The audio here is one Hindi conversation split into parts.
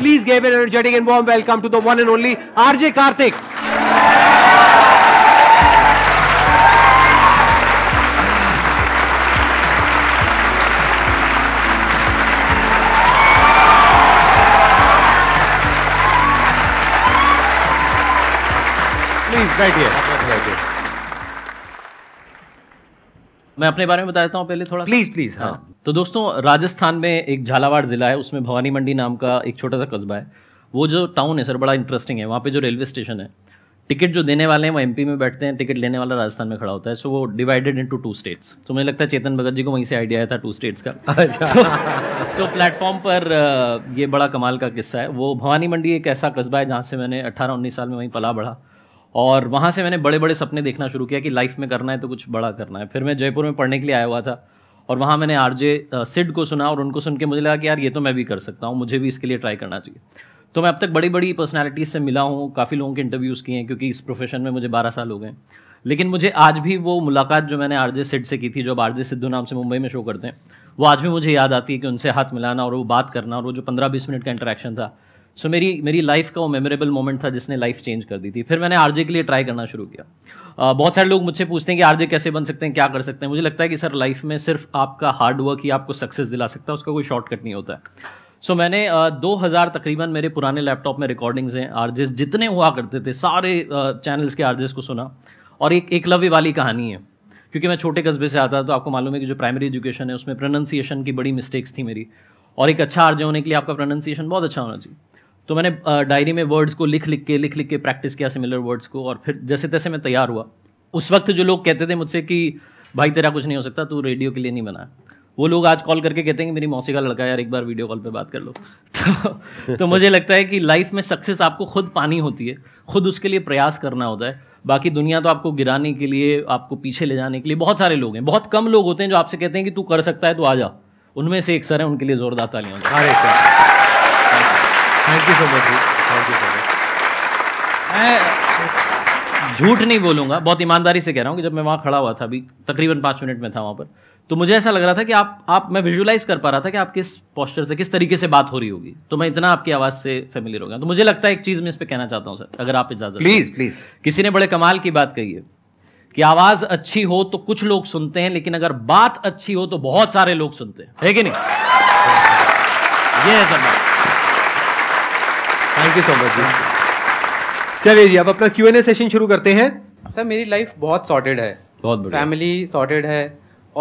Please give an energetic and warm welcome to the one and only RJ Karthik. Please, right here. मैं अपने बारे में बता देता हूँ पहले थोड़ा प्लीज प्लीज हाँ।, हाँ तो दोस्तों राजस्थान में एक झालावाड़ ज़िला है उसमें भवानी मंडी नाम का एक छोटा सा कस्बा है वो जो टाउन है सर बड़ा इंटरेस्टिंग है वहाँ पे जो रेलवे स्टेशन है टिकट जो देने वाले हैं वो एमपी में बैठते हैं टिकट लेने वाला राजस्थान में खड़ा होता है सो वो डिवाइडेड इनटू टू स्टेट्स तो मुझे लगता है चेतन भगत जी को वहीं से आइडिया आया था टू स्टेट्स का अच्छा। तो, तो प्लेटफॉर्म पर ये बड़ा कमाल का किस्सा है वो भवानी मंडी एक ऐसा कस्बा है जहाँ से मैंने अट्ठारह उन्नीस साल में वहीं पला बढ़ा और वहाँ से मैंने बड़े बड़े सपने देखना शुरू किया कि लाइफ में करना है तो कुछ बड़ा करना है फिर मैं जयपुर में पढ़ने के लिए आया हुआ था और वहाँ मैंने आर जे सिड को सुना और उनको सुन के मुझे लगा कि यार ये तो मैं भी कर सकता हूँ मुझे भी इसके लिए ट्राई करना चाहिए तो मैं अब तक बड़ी बड़ी पर्सनैलिटीज़ से मिला हूँ काफ़ी लोगों के इंटरव्यूज़ किए हैं क्योंकि इस प्रोफेशन में मुझे बारह साल हो गए लेकिन मुझे आज भी वो मुलाकात जो मैंने आर जे सिड से की थी जो अब आर जे सिद्धू नाम से मुंबई में शो करते हैं वो आज भी मुझे याद आती है कि उनसे हाथ मिलाना और वो बात करना और वो जो पंद्रह बीस मिनट का इंटरेक्शन था सो so, मेरी मेरी लाइफ का वो मेमोरेबल मोमेंट था जिसने लाइफ चेंज कर दी थी फिर मैंने आरजे के लिए ट्राई करना शुरू किया uh, बहुत सारे लोग मुझसे पूछते हैं कि आरजे कैसे बन सकते हैं क्या कर सकते हैं मुझे लगता है कि सर लाइफ में सिर्फ आपका हार्ड वर्क ही आपको सक्सेस दिला सकता है उसका कोई शॉर्टकट नहीं होता है सो so, मैंने दो uh, हज़ार तकरीबन मेरे पुराने लैपटॉप में रिकॉर्डिंग्स हैं आरजेस जितने हुआ करते थे सारे चैनल्स uh, के आरजेस को सुना और एक एकलव्य वाली कहानी है क्योंकि मैं छोटे कस्बे से आता तो आपको मालूम है कि जो प्राइमरी एजुकेशन है उसमें प्रोनंसिएशन की बड़ी मिस्टेक्स थी मेरी और एक अच्छा आरजे होने के लिए आपका प्रोनंसिएशन बहुत अच्छा होना चाहिए तो मैंने डायरी में वर्ड्स को लिख लिख के लिख लिख के प्रैक्टिस किया सिमिलर वर्ड्स को और फिर जैसे तैसे मैं तैयार हुआ उस वक्त जो लोग कहते थे मुझसे कि भाई तेरा कुछ नहीं हो सकता तू रेडियो के लिए नहीं बना वो लोग आज कॉल करके कहते हैं कि मेरी मौसी का लड़का यार एक बार वीडियो कॉल पे बात कर लो तो तो मुझे लगता है कि लाइफ में सक्सेस आपको खुद पानी होती है खुद उसके लिए प्रयास करना होता है बाकी दुनिया तो आपको गिराने के लिए आपको पीछे ले जाने के लिए बहुत सारे लोग हैं बहुत कम लोग होते हैं जो आपसे कहते हैं कि तू कर सकता है तो आ जा उनमें से एक सर है उनके लिए जोरदार तालियां thank you so much thank you so much मैं झूठ नहीं बोलूँगा बहुत ईमानदारी से कह रहा हूँ कि जब मैं वहाँ खड़ा हुआ था अभी तकरीबन पाँच मिनट में था वहाँ पर तो मुझे ऐसा लग रहा था कि आप आप मैं विजुलाइज कर पा रहा था कि आप किस पोस्टर से किस तरीके से बात हो रही होगी तो मैं इतना आपकी आवाज़ से फैमिली हो गया तो मुझे लगता है एक चीज़ मैं इस पर कहना चाहता हूँ सर अगर आप इजाज़त प्लीज़ प्लीज़ किसी ने बड़े कमाल की बात कही है कि आवाज़ अच्छी हो तो कुछ लोग सुनते हैं लेकिन अगर बात अच्छी हो तो बहुत सारे लोग सुनते हैं है कि नहीं ये है sir thank you so much जी चलिए जी अब अपना क्यू एन ए सेशन शुरू करते हैं सर मेरी लाइफ बहुत सॉर्टेड है बहुत फैमिली सॉर्टेड है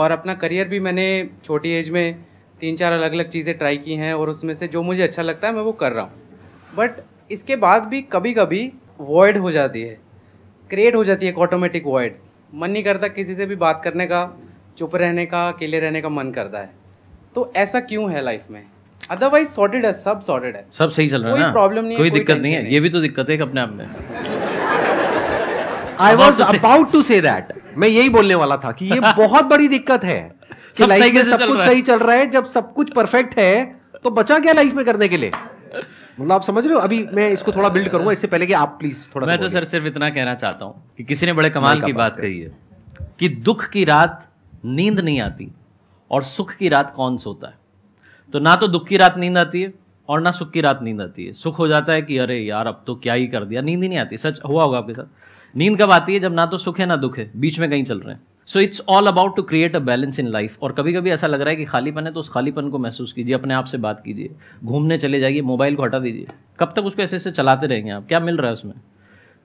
और अपना करियर भी मैंने छोटी एज में तीन चार अलग अलग चीज़ें ट्राई की हैं और उसमें से जो मुझे अच्छा लगता है मैं वो कर रहा हूँ बट इसके बाद भी कभी कभी वॉइड हो जाती है क्रिएट हो जाती है एक ऑटोमेटिक वॉइड मन नहीं करता किसी से भी बात करने का चुप रहने का अकेले रहने का मन करता है तो ऐसा क्यों है लाइफ में अदरवाइज सॉर्टेड है सब सॉर्टेड है सब सही चल रहा है कोई प्रॉब्लम नहीं कोई दिक्कत नहीं है ये भी तो दिक्कत है अपने आप में I was about to say that मैं यही बोलने वाला था कि ये बहुत बड़ी दिक्कत है कि लाइफ में सब कुछ सही चल रहा है जब सब कुछ परफेक्ट है तो बचा क्या लाइफ में करने के लिए मतलब आप समझ रहे हो अभी मैं इसको थोड़ा बिल्ड करूंगा इससे पहले कि आप प्लीज थोड़ा मैं तो सर सिर्फ इतना कहना चाहता हूं कि किसी ने बड़े कमाल की बात कही है कि दुख की रात नींद नहीं आती और सुख की रात कौन सोता है तो ना तो दुख की रात नींद आती है और ना सुख की रात नींद आती है सुख हो जाता है कि अरे यार अब तो क्या ही कर दिया नींद ही नहीं आती सच हुआ होगा आपके साथ नींद कब आती है जब ना तो सुख है ना दुख है बीच में कहीं चल रहे हैं so it's all about to create a balance in life और कभी कभी ऐसा लग रहा है कि खालीपन है तो उस खालीपन को महसूस कीजिए अपने आप से बात कीजिए घूमने चले जाइए मोबाइल को हटा दीजिए कब तक उसको ऐसे ऐसे चलाते रहेंगे आप क्या मिल रहा है उसमें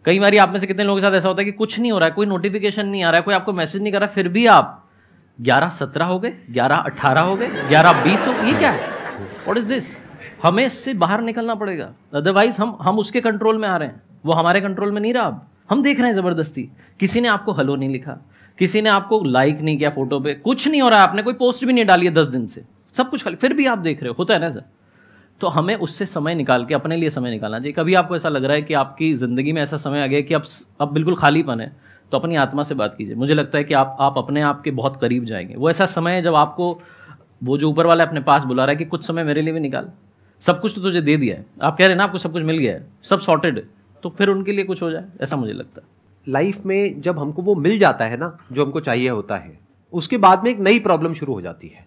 कई बार आप में से कितने लोगों के साथ ऐसा होता है कि कुछ नहीं हो रहा है कोई नोटिफिकेशन नहीं आ रहा है कोई आपको मैसेज नहीं कर रहा फिर भी आप ग्यारह सत्रह हो गए ग्यारह अट्ठारह हो गए ग्यारह बीस हो ये क्या है वॉट इज दिस हमें इससे बाहर निकलना पड़ेगा अदरवाइज हम हम उसके कंट्रोल में आ रहे हैं वो हमारे कंट्रोल में नहीं रहा अब हम देख रहे हैं ज़बरदस्ती किसी ने आपको हलो नहीं लिखा किसी ने आपको लाइक नहीं किया फोटो पे कुछ नहीं हो रहा है आपने कोई पोस्ट भी नहीं डाली है दस दिन से सब कुछ खाली फिर भी आप देख रहे हो होता है ना सर तो हमें उससे समय निकाल के अपने लिए समय निकालना चाहिए कभी आपको ऐसा लग रहा है कि आपकी ज़िंदगी में ऐसा समय आ गया कि आप अब बिल्कुल खालीपन है तो अपनी आत्मा से बात कीजिए मुझे लगता है कि आप आप अपने आप के बहुत करीब जाएंगे वो ऐसा समय है जब आपको वो जो ऊपर वाला अपने पास बुला रहा है कि कुछ समय मेरे लिए भी निकाल सब कुछ तो तुझे दे दिया है आप कह रहे हैं ना आपको सब कुछ मिल गया है सब सॉर्टेड तो फिर उनके लिए कुछ हो जाए ऐसा मुझे लगता है लाइफ में जब हमको वो मिल जाता है ना जो हमको चाहिए होता है उसके बाद में एक नई प्रॉब्लम शुरू हो जाती है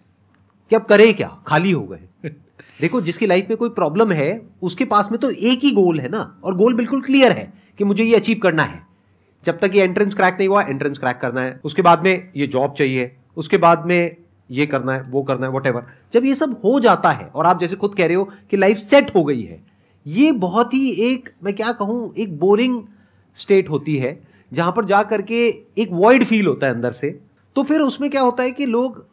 कि अब करें क्या खाली हो गए देखो जिसकी लाइफ में कोई प्रॉब्लम है उसके पास में तो एक ही गोल है ना और गोल बिल्कुल क्लियर है कि मुझे ये अचीव करना है जब तक ये एंट्रेंस क्रैक नहीं हुआ एंट्रेंस क्रैक करना है उसके बाद में ये जॉब चाहिए उसके बाद में ये करना है वो करना है वट जब ये सब हो जाता है और आप जैसे खुद कह रहे हो कि लाइफ सेट हो गई है ये बहुत ही एक मैं क्या कहूँ एक बोरिंग स्टेट होती है जहाँ पर जा करके एक वॉइड फील होता है अंदर से तो फिर उसमें क्या होता है कि लोग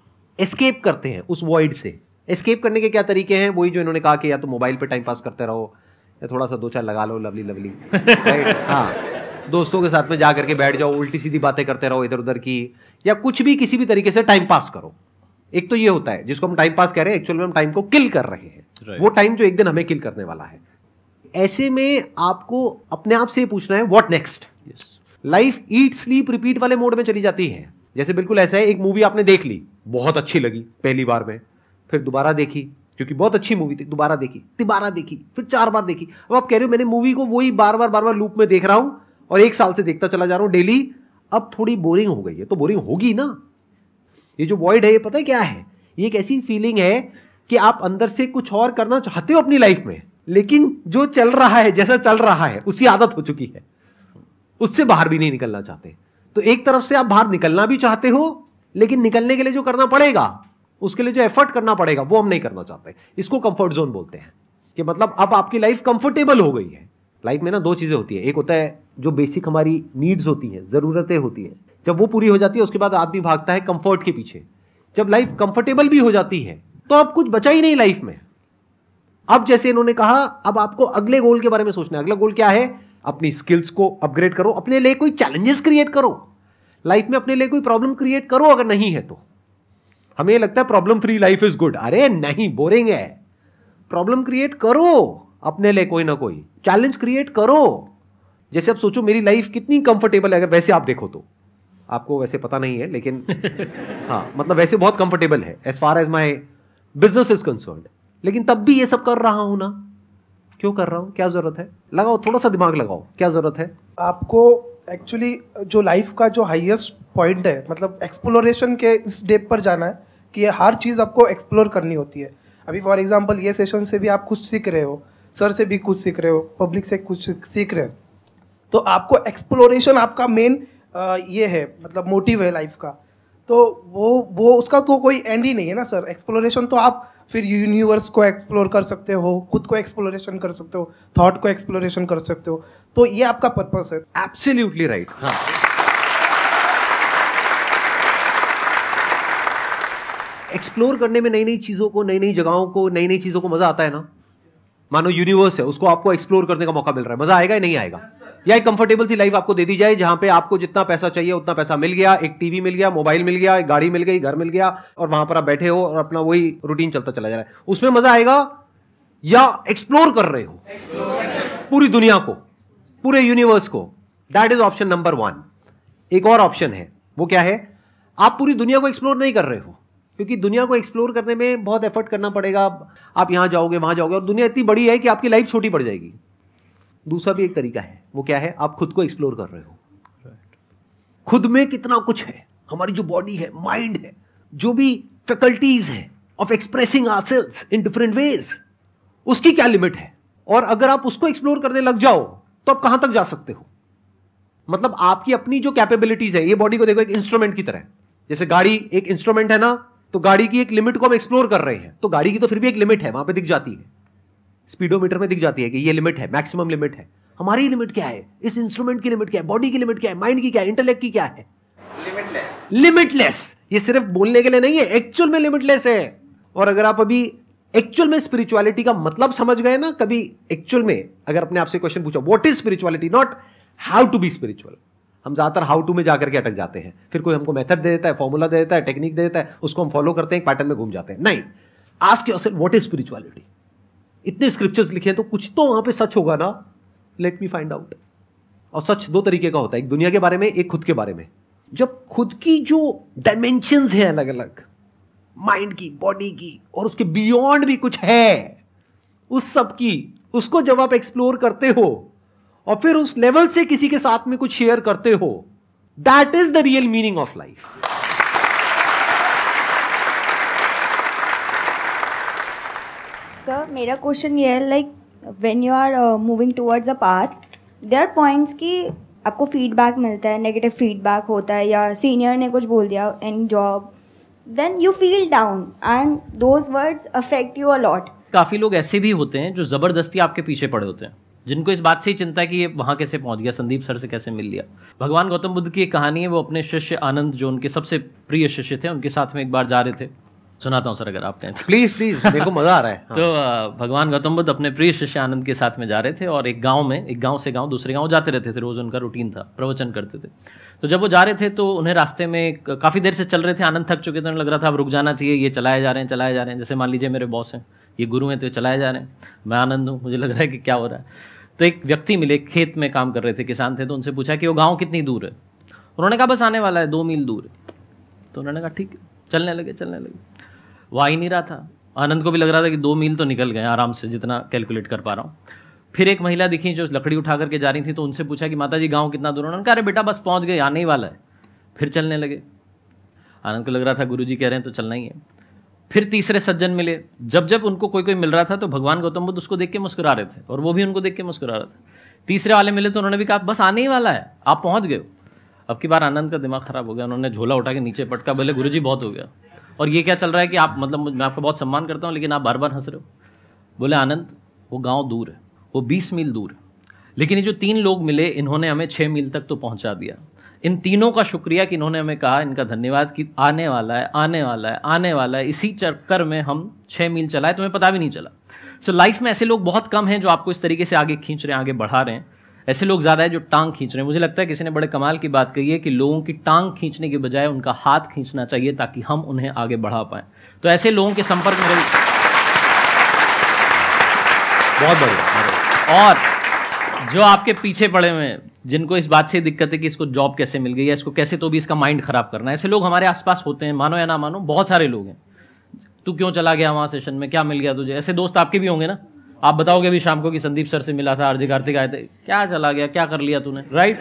एस्केप करते हैं उस वॉइड से एस्केप करने के क्या तरीके हैं वही जो इन्होंने कहा कि या तो मोबाइल पे टाइम पास करते रहो या थोड़ा सा दो चार लगा लो लवली लवली राइट हाँ दोस्तों के साथ में जा करके बैठ जाओ उल्टी सीधी बातें करते रहो इधर उधर की या कुछ भी किसी भी तरीके से टाइम पास करो एक तो ये होता है जिसको हम टाइम पास कह रहे हैं एक्चुअल में हम टाइम को किल कर रहे हैं right. वो टाइम जो एक दिन हमें किल करने वाला है ऐसे में आपको अपने आप से ये पूछना है what next life eat sleep repeat वाले मोड में चली जाती है जैसे बिल्कुल ऐसा है एक मूवी आपने देख ली बहुत अच्छी लगी पहली बार में फिर दोबारा देखी क्योंकि बहुत अच्छी मूवी थी दोबारा देखी तिबारा देखी फिर चार बार देखी अब आप कह रहे हो मैंने मूवी को वही बार बार बार बार लूप में देख रहा हूं और एक साल से देखता चला जा रहा हूं डेली अब थोड़ी बोरिंग हो गई है तो बोरिंग होगी ना ये जो वॉइड है ये पता है क्या है ये एक ऐसी फीलिंग है कि आप अंदर से कुछ और करना चाहते हो अपनी लाइफ में लेकिन जो चल रहा है जैसा चल रहा है उसकी आदत हो चुकी है उससे बाहर भी नहीं निकलना चाहते तो एक तरफ से आप बाहर निकलना भी चाहते हो लेकिन निकलने के लिए जो करना पड़ेगा उसके लिए जो एफर्ट करना पड़ेगा वो हम नहीं करना चाहते इसको कंफर्ट जोन बोलते हैं कि मतलब अब आपकी लाइफ कंफर्टेबल हो गई है लाइफ में ना दो चीज़ें होती है एक होता है जो बेसिक हमारी नीड्स होती हैं ज़रूरतें होती हैं जब वो पूरी हो जाती है उसके बाद आदमी भागता है कंफर्ट के पीछे जब लाइफ कंफर्टेबल भी हो जाती है तो आप कुछ बचा ही नहीं लाइफ में अब जैसे इन्होंने कहा अब आपको अगले गोल के बारे में सोचना है अगला गोल क्या है अपनी स्किल्स को अपग्रेड करो अपने लिए कोई चैलेंजेस क्रिएट करो लाइफ में अपने लिए कोई प्रॉब्लम क्रिएट करो अगर नहीं है तो हमें लगता है problem free life is good अरे नहीं बोरिंग है प्रॉब्लम क्रिएट करो अपने लिए कोई ना कोई चैलेंज क्रिएट करो जैसे आप सोचो मेरी लाइफ कितनी कंफर्टेबल है अगर वैसे आप देखो तो आपको वैसे पता नहीं है लेकिन हाँ मतलब वैसे बहुत कंफर्टेबल है as far as my business is concern लेकिन तब भी ये सब कर रहा हूं ना क्यों कर रहा हूँ क्या जरूरत है लगाओ थोड़ा सा दिमाग लगाओ क्या जरूरत है आपको एक्चुअली जो लाइफ का जो हाईएस्ट पॉइंट है मतलब एक्सप्लोरेशन के स्टेप पर जाना है कि हर चीज़ आपको एक्सप्लोर करनी होती है अभी फॉर एग्जाम्पल ये सेशन से भी आप कुछ सीख रहे हो सर से भी कुछ सीख रहे हो पब्लिक से कुछ सीख रहे हो तो आपको एक्सप्लोरेशन आपका मेन ये है मतलब मोटिव है लाइफ का तो वो वो उसका तो कोई एंड ही नहीं है ना सर एक्सप्लोरेशन तो आप फिर यूनिवर्स को एक्सप्लोर कर सकते हो खुद को एक्सप्लोरेशन कर सकते हो थॉट को एक्सप्लोरेशन कर सकते हो तो ये आपका पर्पस है एब्सोल्युटली राइट right. हाँ एक्सप्लोर करने में नई नई चीज़ों को नई नई जगहों को नई नई चीज़ों को मज़ा आता है ना मानो यूनिवर्स है उसको आपको एक्सप्लोर करने का मौका मिल रहा है मजा आएगा या नहीं आएगा या एक कंफर्टेबल सी लाइफ आपको दे दी जाए जहां पे आपको जितना पैसा चाहिए उतना पैसा मिल गया एक टीवी मिल गया मोबाइल मिल गया एक गाड़ी मिल गई घर मिल गया और वहां पर आप बैठे हो और अपना वही रूटीन चलता चला जा रहा है उसमें मजा आएगा या एक्सप्लोर कर रहे हो पूरी दुनिया को पूरे यूनिवर्स को that is option number one एक और ऑप्शन है वो क्या है आप पूरी दुनिया को एक्सप्लोर नहीं कर रहे हो क्योंकि दुनिया को एक्सप्लोर करने में बहुत एफर्ट करना पड़ेगा आप यहाँ जाओगे वहाँ जाओगे और दुनिया इतनी बड़ी है कि आपकी लाइफ छोटी पड़ जाएगी दूसरा भी एक तरीका है वो क्या है आप खुद को एक्सप्लोर कर रहे हो खुद में कितना कुछ है हमारी जो बॉडी है माइंड है जो भी फैकल्टीज है of expressing ourselves in different ways उसकी क्या लिमिट है और अगर आप उसको एक्सप्लोर करने लग जाओ तो आप कहां तक जा सकते हो मतलब आपकी अपनी जो कैपेबिलिटीज है ये बॉडी को देखो एक इंस्ट्रूमेंट की तरह जैसे गाड़ी एक इंस्ट्रूमेंट है ना तो गाड़ी की एक लिमिट को हम एक्सप्लोर कर रहे हैं तो गाड़ी की तो फिर भी एक लिमिट है वहां पर दिख जाती है स्पीडोमीटर में दिख जाती है कि ये लिमिट है मैक्सिमम लिमिट है हमारी लिमिट क्या है इस इंस्ट्रूमेंट की लिमिट क्या है बॉडी की लिमिट क्या है माइंड की क्या है इंटेलेक्ट की क्या है लिमिटलेस लिमिटलेस ये सिर्फ बोलने के लिए नहीं है एक्चुअल में लिमिटलेस है और अगर आप अभी एक्चुअल में स्पिरिचुअलिटी का मतलब समझ गए ना कभी एक्चुअल में अगर अपने आपसे क्वेश्चन पूछा what is spirituality not how to be spiritual हम ज़्यादातर हाउ टू में जाकर के अटक जाते हैं फिर कोई हमको मेथड दे देता है फॉर्मूला दे देता है टेक्निक दे देता है उसको हम फॉलो करते हैं पैटर्न में घूम जाते हैं नहीं आज के असल वॉट इज स्पिरिचुअलिटी इतने स्क्रिप्चर्स लिखे हैं तो कुछ तो वहाँ पे सच होगा ना लेट मी फाइंड आउट और सच दो तरीके का होता है एक दुनिया के बारे में एक खुद के बारे में जब खुद की जो डायमेंशंस हैं अलग अलग माइंड की बॉडी की और उसके बियॉन्ड भी कुछ है उस सब की उसको जब आप एक्सप्लोर करते हो और फिर उस लेवल से किसी के साथ में कुछ शेयर करते हो that is the real meaning of life sir मेरा क्वेश्चन ये है like when you are moving towards a path they are points कि आपको फीडबैक मिलता है नेगेटिव फीडबैक होता है या सीनियर ने कुछ बोल दिया in job then you feel down and those words affect you a lot काफ़ी लोग ऐसे भी होते हैं जो ज़बरदस्ती आपके पीछे पड़े होते हैं जिनको इस बात से ही चिंता है कि ये वहाँ कैसे पहुँच गया संदीप सर से कैसे मिल लिया भगवान गौतम बुद्ध की एक कहानी है वो अपने शिष्य आनंद जो उनके सबसे प्रिय शिष्य थे उनके साथ में एक बार जा रहे थे सुनाता हूँ सर अगर आप कहें तो। प्लीज़ प्लीज़ मेरे को मज़ा आ रहा है हाँ। तो भगवान गौतम बुद्ध अपने प्रिय शिष्य आनंद के साथ में जा रहे थे और एक गांव में एक गांव से गांव दूसरे गांव जाते रहते थे रोज़ उनका रूटीन था प्रवचन करते थे तो जब वो जा रहे थे तो उन्हें रास्ते में काफ़ी देर से चल रहे थे आनंद थक चुके थे उन्हें लग रहा था अब रुक जाना चाहिए ये चलाए जा रहे हैं चलाए जा रहे हैं जैसे मान लीजिए मेरे बॉस हैं ये गुरु हैं तो चलाए जा रहे हैं मैं आनंद हूँ मुझे लग रहा है कि क्या हो रहा है तो एक व्यक्ति मिले खेत में काम कर रहे थे किसान थे तो उनसे पूछा कि वो गाँव कितनी दूर है उन्होंने कहा बस आने वाला है दो मील दूर है तो उन्होंने कहा ठीक है चलने लगे चलने लगे वो आ ही नहीं रहा था आनंद को भी लग रहा था कि दो मील तो निकल गए आराम से जितना कैलकुलेट कर पा रहा हूँ फिर एक महिला दिखी जो लकड़ी उठा करके जा रही थी तो उनसे पूछा कि माता जी गाँव कितना दूर उन्होंने कहा अरे बेटा बस पहुँच गए आने ही वाला है फिर चलने लगे आनंद को लग रहा था गुरु जी कह रहे हैं तो चलना ही है फिर तीसरे सज्जन मिले जब जब उनको कोई कोई मिल रहा था तो भगवान गौतम बुद्ध उसको देख के मुस्कुरा रहे थे और वो भी उनको देख के मुस्कुरा रहा था तीसरे वाले मिले तो उन्होंने भी कहा बस आने ही वाला है आप पहुँच गए अब की बार आनंद का दिमाग खराब हो गया उन्होंने झोला उठा के नीचे पटका बोले गुरु जी बहुत हो गया और ये क्या चल रहा है कि आप मतलब मैं आपका बहुत सम्मान करता हूँ लेकिन आप बार बार हंस रहे हो बोले आनंद वो गाँव दूर है वो बीस मील दूर है लेकिन ये जो तीन लोग मिले इन्होंने हमें छः मील तक तो पहुँचा दिया इन तीनों का शुक्रिया कि इन्होंने हमें कहा इनका धन्यवाद कि आने वाला है आने वाला है आने वाला है इसी चक्कर में हम छः मील चलाए तुम्हें पता भी नहीं चला सो so, लाइफ में ऐसे लोग बहुत कम हैं जो आपको इस तरीके से आगे खींच रहे हैं आगे बढ़ा रहे हैं ऐसे लोग ज़्यादा है जो टांग खींच रहे हैं मुझे लगता है किसी ने बड़े कमाल की बात कही है कि लोगों की टांग खींचने के बजाय उनका हाथ खींचना चाहिए ताकि हम उन्हें आगे बढ़ा पाएँ तो ऐसे लोगों के संपर्क में बहुत बढ़िया और जो आपके पीछे पड़े हुए हैं जिनको इस बात से दिक्कत है कि इसको जॉब कैसे मिल गई है इसको कैसे तो भी इसका माइंड खराब करना है ऐसे लोग हमारे आसपास होते हैं मानो या ना मानो बहुत सारे लोग हैं तू क्यों चला गया वहाँ सेशन में क्या मिल गया तुझे ऐसे दोस्त आपके भी होंगे ना आप बताओगे अभी शाम को कि संदीप सर से मिला था आरजे कार्तिक आए थे क्या चला गया क्या कर लिया तूने राइट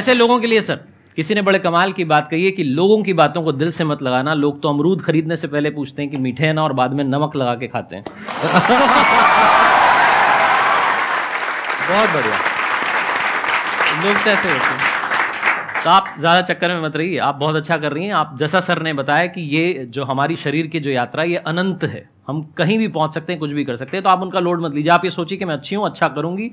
ऐसे लोगों के लिए सर किसी ने बड़े कमाल की बात कही है कि लोगों की बातों को दिल से मत लगाना लोग तो अमरूद खरीदने से पहले पूछते हैं कि मीठे हैं ना और बाद में नमक लगा के खाते हैं बहुत बढ़िया लोग कैसे तो होते हैं तो आप ज़्यादा चक्कर में मत रहिए आप बहुत अच्छा कर रही हैं आप जैसा सर ने बताया कि ये जो हमारी शरीर की जो यात्रा ये अनंत है हम कहीं भी पहुंच सकते हैं कुछ भी कर सकते हैं तो आप उनका लोड मत लीजिए आप ये सोचिए कि मैं अच्छी हूँ अच्छा करूँगी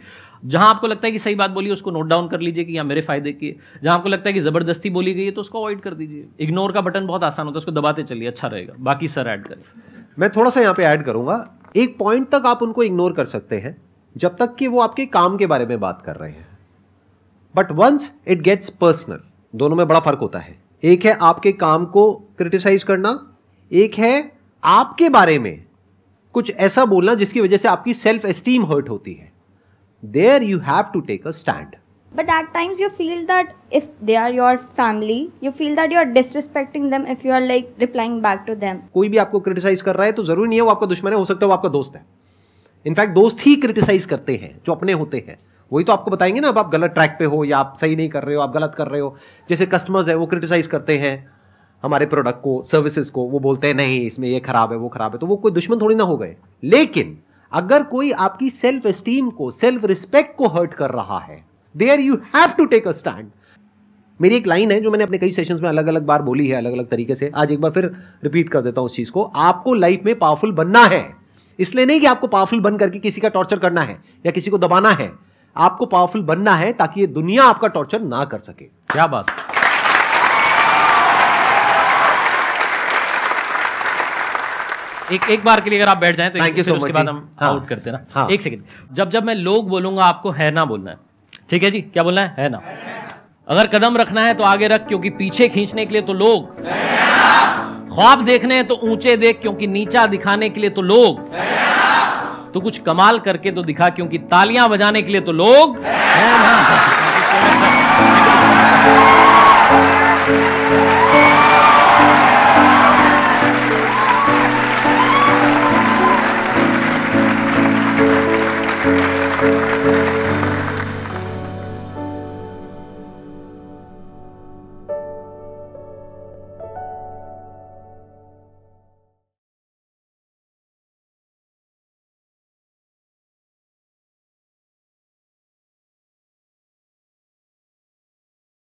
जहाँ आपको लगता है कि सही बात बोली उसको नोट डाउन कर लीजिए कि या मेरे फायदे की जहाँ आपको लगता है कि ज़बरदस्ती बोली गई है तो उसको अवॉइड कर दीजिए इग्नोर का बटन बहुत आसान होता है उसको दबाते चलिए अच्छा रहेगा बाकी सर ऐड करें मैं थोड़ा सा यहाँ पे ऐड करूँगा एक पॉइंट तक आप उनको इग्नोर कर सकते हैं जब तक कि वो आपके काम के बारे में बात कर रहे हैं but once it gets personal दोनों में बड़ा फर्क होता है एक है आपके काम को क्रिटिसाइज करना एक है आपके बारे में कुछ ऐसा बोलना जिसकी वजह से आपकी सेल्फ एस्टीम हर्ट होती है there you have to take a stand but at times you feel that if they are your family you feel that you are disrespecting them if you are like replying back to them कोई भी आपको क्रिटिसाइज कर रहा है तो जरूरी नहीं है वो आपका दुश्मन है हो सकता है वो आपका दोस्त है इनफैक्ट दोस्त ही क्रिटिसाइज करते हैं जो अपने होते हैं वही तो आपको बताएंगे ना अब आप गलत ट्रैक पे हो या आप सही नहीं कर रहे हो आप गलत कर रहे हो जैसे कस्टमर्स है वो क्रिटिसाइज करते हैं हमारे प्रोडक्ट को सर्विसेज को वो बोलते हैं नहीं इसमें ये खराब है वो खराब है तो वो कोई दुश्मन थोड़ी ना हो गए लेकिन अगर कोई आपकी सेल्फ एस्टीम को सेल्फ रिस्पेक्ट को हर्ट कर रहा है there you have to take a stand मेरी एक लाइन है जो मैंने अपने कई सेशंस में अलग अलग बार बोली है अलग अलग तरीके से आज एक बार फिर रिपीट कर देता हूं उस चीज को आपको लाइफ में पावरफुल बनना है इसलिए नहीं कि आपको पावरफुल बन करके किसी का टॉर्चर करना है या किसी को दबाना है आपको पावरफुल बनना है ताकि ये दुनिया आपका टॉर्चर ना कर सके क्या बात एक एक बार के लिए अगर आप बैठ जाएं तो थैंक यू सो मच हम हाँ, आउट करते ना हाँ, एक सेकंड जब जब मैं लोग बोलूंगा आपको है ना बोलना है ठीक है जी क्या बोलना है है ना अगर कदम रखना है तो आगे रख क्योंकि पीछे खींचने के लिए तो लोग ख्वाब देखने हैं तो ऊंचे देख क्योंकि नीचा दिखाने के लिए तो लोग तो कुछ कमाल करके तो दिखा क्योंकि तालियां बजाने के लिए तो लोग